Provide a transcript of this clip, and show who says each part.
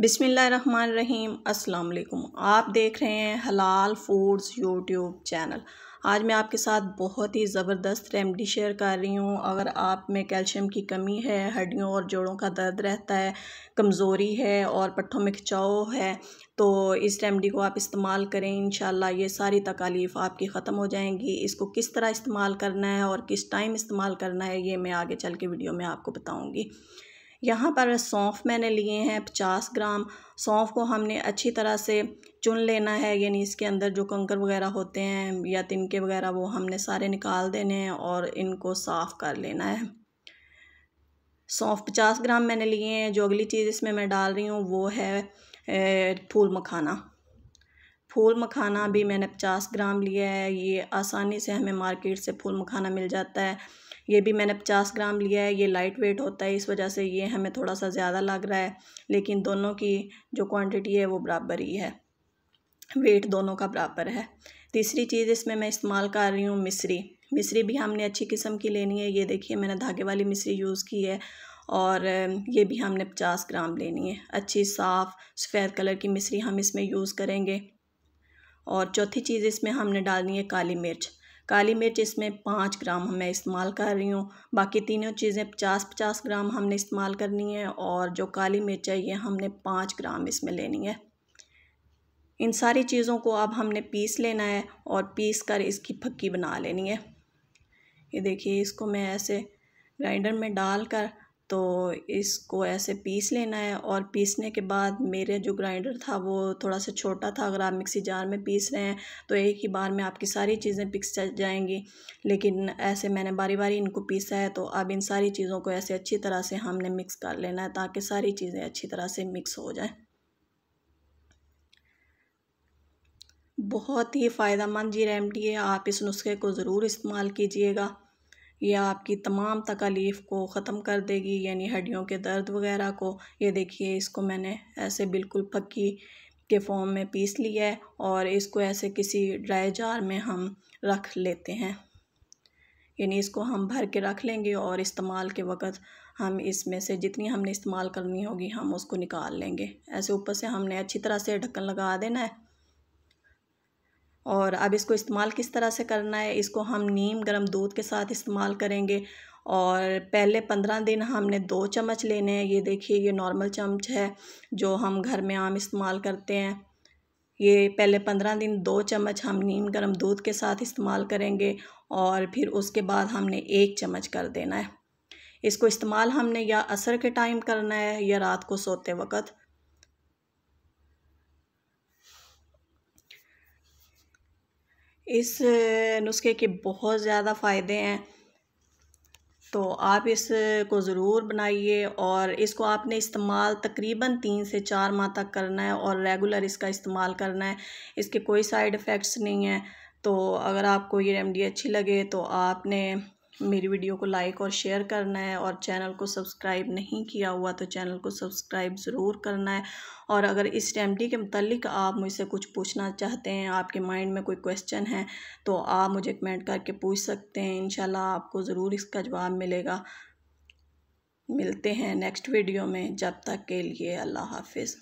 Speaker 1: बिसमीम् अल्लाम आप देख रहे हैं हलाल फूड्स यूट्यूब चैनल आज मैं आपके साथ बहुत ही ज़बरदस्त रेमडी शेयर कर रही हूँ अगर आप में कैल्शियम की कमी है हड्डियों और जोड़ों का दर्द रहता है कमज़ोरी है और पट्ठों में खिंचाव है तो इस रेमडी को आप इस्तेमाल करें इन ये सारी तकालीफ आपकी ख़त्म हो जाएंगी इसको किस तरह इस्तेमाल करना है और किस टाइम इस्तेमाल करना है ये मैं आगे चल के वीडियो में आपको बताऊँगी यहाँ पर सौंफ मैंने लिए हैं पचास ग्राम सौंफ को हमने अच्छी तरह से चुन लेना है यानी इसके अंदर जो कंकर वगैरह होते हैं या तिनके वगैरह वो हमने सारे निकाल देने हैं और इनको साफ़ कर लेना है सौंफ पचास ग्राम मैंने लिए हैं जो अगली चीज़ इसमें मैं डाल रही हूँ वो है फूल मखाना फूल मखाना भी मैंने पचास ग्राम लिया है ये आसानी से हमें मार्केट से फूल मखाना मिल जाता है ये भी मैंने पचास ग्राम लिया है ये लाइट वेट होता है इस वजह से ये हमें थोड़ा सा ज़्यादा लग रहा है लेकिन दोनों की जो क्वांटिटी है वो बराबर ही है वेट दोनों का बराबर है तीसरी चीज़ इसमें मैं इस्तेमाल कर रही हूँ मिसरी मिसरी भी हमने अच्छी किस्म की लेनी है ये देखिए मैंने धागे वाली मिसरी यूज़ की है और ये भी हमने पचास ग्राम लेनी है अच्छी साफ़ सफ़ेद कलर की मिसरी हम इसमें यूज़ करेंगे और चौथी चीज़ इसमें हमने डालनी है काली मिर्च काली मिर्च इसमें पाँच ग्राम मैं इस्तेमाल कर रही हूँ बाकी तीनों चीज़ें पचास पचास ग्राम हमने इस्तेमाल करनी है और जो काली मिर्च है ये हमने पाँच ग्राम इसमें लेनी है इन सारी चीज़ों को अब हमने पीस लेना है और पीस कर इसकी फक्की बना लेनी है ये देखिए इसको मैं ऐसे ग्राइंडर में डाल कर तो इसको ऐसे पीस लेना है और पीसने के बाद मेरे जो ग्राइंडर था वो थोड़ा सा छोटा था अगर आप मिक्सी जार में पीस रहे हैं तो एक ही बार में आपकी सारी चीज़ें पिस जाएंगी लेकिन ऐसे मैंने बारी बारी इनको पीसा है तो अब इन सारी चीज़ों को ऐसे अच्छी तरह से हमने मिक्स कर लेना है ताकि सारी चीज़ें अच्छी तरह से मिक्स हो जाए बहुत ही फ़ायदा मंद ये रेमडी है आप इस नुस्खे को ज़रूर इस्तेमाल कीजिएगा यह आपकी तमाम तकालीफ़ को ख़त्म कर देगी यानी हड्डियों के दर्द वगैरह को ये देखिए इसको मैंने ऐसे बिल्कुल पक्की के फॉर्म में पीस लिया है और इसको ऐसे किसी ड्राई जार में हम रख लेते हैं यानी इसको हम भर के रख लेंगे और इस्तेमाल के वक़्त हम इसमें से जितनी हमने इस्तेमाल करनी होगी हम उसको निकाल लेंगे ऐसे ऊपर से हमने अच्छी तरह से ढक्कन लगा देना है और अब इसको इस्तेमाल किस तरह से करना है इसको हम नीम गर्म दूध के साथ इस्तेमाल करेंगे और पहले पंद्रह दिन हमने दो चम्मच लेने हैं ये देखिए ये नॉर्मल चम्मच है जो हम घर में आम इस्तेमाल करते हैं ये पहले पंद्रह दिन दो चम्मच हम नीम गर्म दूध के साथ इस्तेमाल करेंगे और फिर उसके बाद हमने एक चम्मच कर देना है इसको इस्तेमाल हमने या असर के टाइम करना है या रात को सोते वक़्त इस नुस्खे के बहुत ज़्यादा फ़ायदे हैं तो आप इसको ज़रूर बनाइए और इसको आपने इस्तेमाल तकरीबन तीन से चार माह तक करना है और रेगुलर इसका इस्तेमाल करना है इसके कोई साइड इफ़ेक्ट्स नहीं हैं तो अगर आपको ये रेमडी अच्छी लगे तो आपने मेरी वीडियो को लाइक और शेयर करना है और चैनल को सब्सक्राइब नहीं किया हुआ तो चैनल को सब्सक्राइब ज़रूर करना है और अगर इस टैम के मतलब आप मुझसे कुछ पूछना चाहते हैं आपके माइंड में कोई क्वेश्चन है तो आप मुझे कमेंट करके पूछ सकते हैं इन आपको ज़रूर इसका जवाब मिलेगा मिलते हैं नेक्स्ट वीडियो में जब तक के लिए अल्लाह हाफिज़